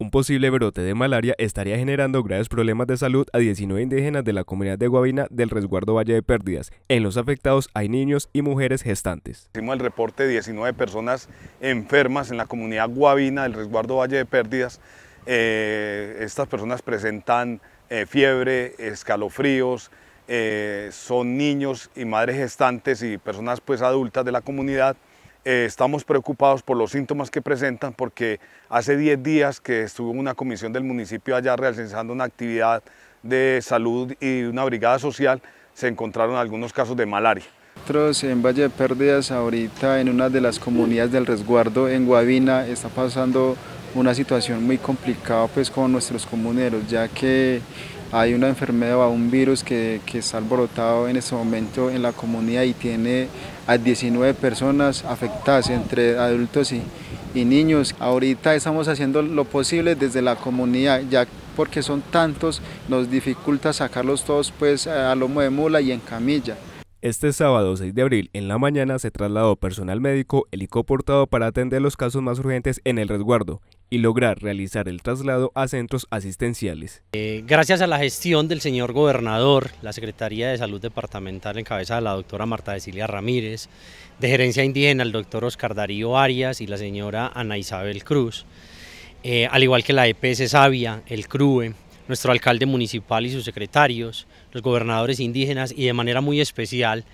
Un posible brote de malaria estaría generando graves problemas de salud a 19 indígenas de la comunidad de Guavina del resguardo Valle de Pérdidas. En los afectados hay niños y mujeres gestantes. Hicimos el reporte de 19 personas enfermas en la comunidad Guavina del resguardo Valle de Pérdidas. Eh, estas personas presentan eh, fiebre, escalofríos, eh, son niños y madres gestantes y personas pues adultas de la comunidad. Eh, estamos preocupados por los síntomas que presentan porque hace 10 días que estuvo una comisión del municipio allá realizando una actividad de salud y una brigada social, se encontraron algunos casos de malaria. Nosotros en Valle de Pérdidas, ahorita en una de las comunidades del resguardo en Guavina, está pasando una situación muy complicada pues con nuestros comuneros, ya que hay una enfermedad o un virus que, que está alborotado en este momento en la comunidad y tiene a 19 personas afectadas entre adultos y, niños. Ahorita estamos haciendo lo posible desde la comunidad, ya porque son tantos, nos dificulta sacarlos todos pues a lomo de mula y en camilla. Este sábado 6 de abril en la mañana se trasladó personal médico helicoportado para atender los casos más urgentes en el resguardo y lograr realizar el traslado a centros asistenciales. Eh, gracias a la gestión del señor gobernador, la Secretaría de Salud Departamental en cabeza de la doctora Marta Cecilia Ramírez, de Gerencia Indígena el doctor Oscar Darío Arias y la señora Ana Isabel Cruz, eh, al igual que la EPS Sabia, el CRUE, nuestro alcalde municipal y sus secretarios, los gobernadores indígenas y de manera muy especial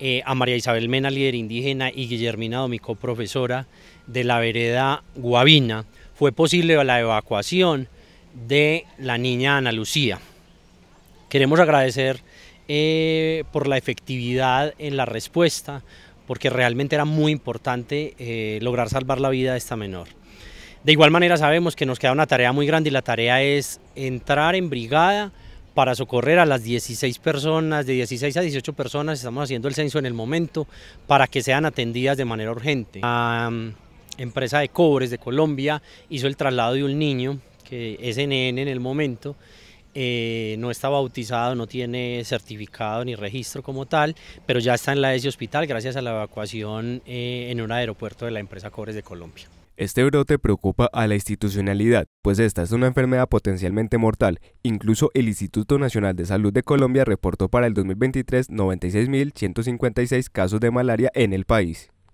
eh, a María Isabel Mena, líder indígena, y Guillermina Domico, profesora de la vereda Guavina, fue posible la evacuación de la niña Ana Lucía. Queremos agradecer eh, por la efectividad en la respuesta, porque realmente era muy importante eh, lograr salvar la vida de esta menor. De igual manera sabemos que nos queda una tarea muy grande y la tarea es entrar en brigada para socorrer a las 16 personas, de 16 a 18 personas, estamos haciendo el censo en el momento, para que sean atendidas de manera urgente. La mm, empresa de cobres de Colombia hizo el traslado de un niño, que es NN en el momento, eh, no está bautizado, no tiene certificado ni registro como tal, pero ya está en la ESI Hospital gracias a la evacuación eh, en un aeropuerto de la empresa Cobres de Colombia. Este brote preocupa a la institucionalidad, pues esta es una enfermedad potencialmente mortal. Incluso el Instituto Nacional de Salud de Colombia reportó para el 2023 96.156 casos de malaria en el país.